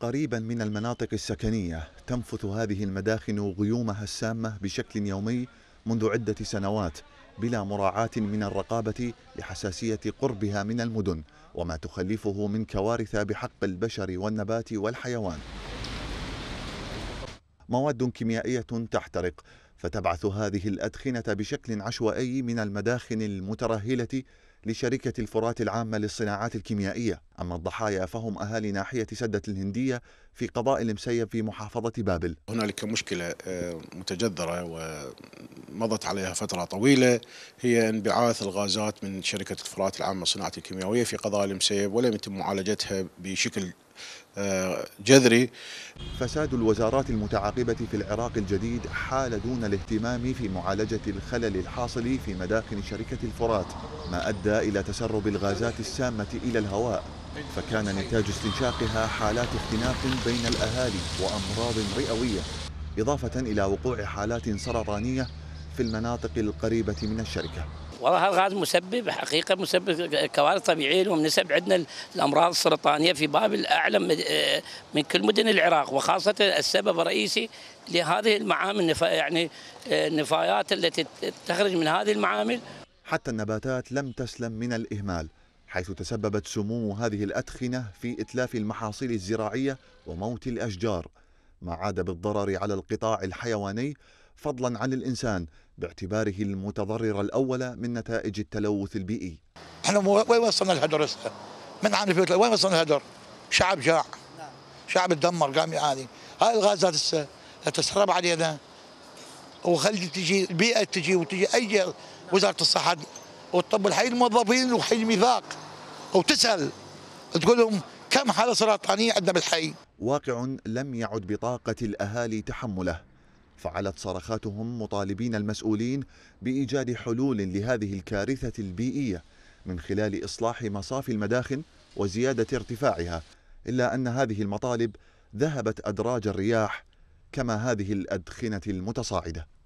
قريبا من المناطق السكنية تنفث هذه المداخن غيومها السامة بشكل يومي منذ عدة سنوات بلا مراعاة من الرقابة لحساسية قربها من المدن وما تخلفه من كوارث بحق البشر والنبات والحيوان مواد كيميائية تحترق فتبعث هذه الأدخنة بشكل عشوائي من المداخن المترهلة لشركة الفرات العامة للصناعات الكيميائية أما الضحايا فهم أهالي ناحية سدة الهندية في قضاء المسيب في محافظة بابل هنالك مشكلة آه، متجذرة ومضت عليها فترة طويلة هي انبعاث الغازات من شركة الفرات العامة للصناعة الكيميائية في قضاء المسيب ولم يتم معالجتها بشكل آه، جذري فساد الوزارات المتعاقبة في العراق الجديد حال دون الاهتمام في معالجة الخلل الحاصل في مداخن شركة الفرات ما أدى ادى الى تسرب الغازات السامه الى الهواء فكان نتاج استنشاقها حالات اختناق بين الاهالي وامراض رئويه اضافه الى وقوع حالات سرطانيه في المناطق القريبه من الشركه والله الغاز مسبب حقيقه مسبب كوارث طبيعيه نسب عندنا الامراض السرطانيه في بابل الأعلى آه، من كل مدن العراق وخاصه السبب الرئيسي لهذه المعامل يعني آه، النفايات التي تخرج من هذه المعامل حتى النباتات لم تسلم من الإهمال حيث تسببت سموم هذه الأدخنة في إتلاف المحاصيل الزراعية وموت الأشجار ما عاد بالضرر على القطاع الحيواني فضلا عن الإنسان باعتباره المتضرر الأول من نتائج التلوث البيئي احنا وين وصلنا الهدر هسه؟ من عام وين وصلنا الهدر؟ شعب جاع نعم. شعب تدمر قام يعاني هاي الغازات هسه تسرب علينا وخلي تجي البيئه تجي وتجي اي وزاره الصحه والطب الحي الموظفين وحي الميثاق وتسال تقول لهم كم حاله سرطانيه عندنا بالحي واقع لم يعد بطاقه الاهالي تحمله فعلت صرخاتهم مطالبين المسؤولين بايجاد حلول لهذه الكارثه البيئيه من خلال اصلاح مصافي المداخن وزياده ارتفاعها الا ان هذه المطالب ذهبت ادراج الرياح كما هذه الأدخنة المتصاعدة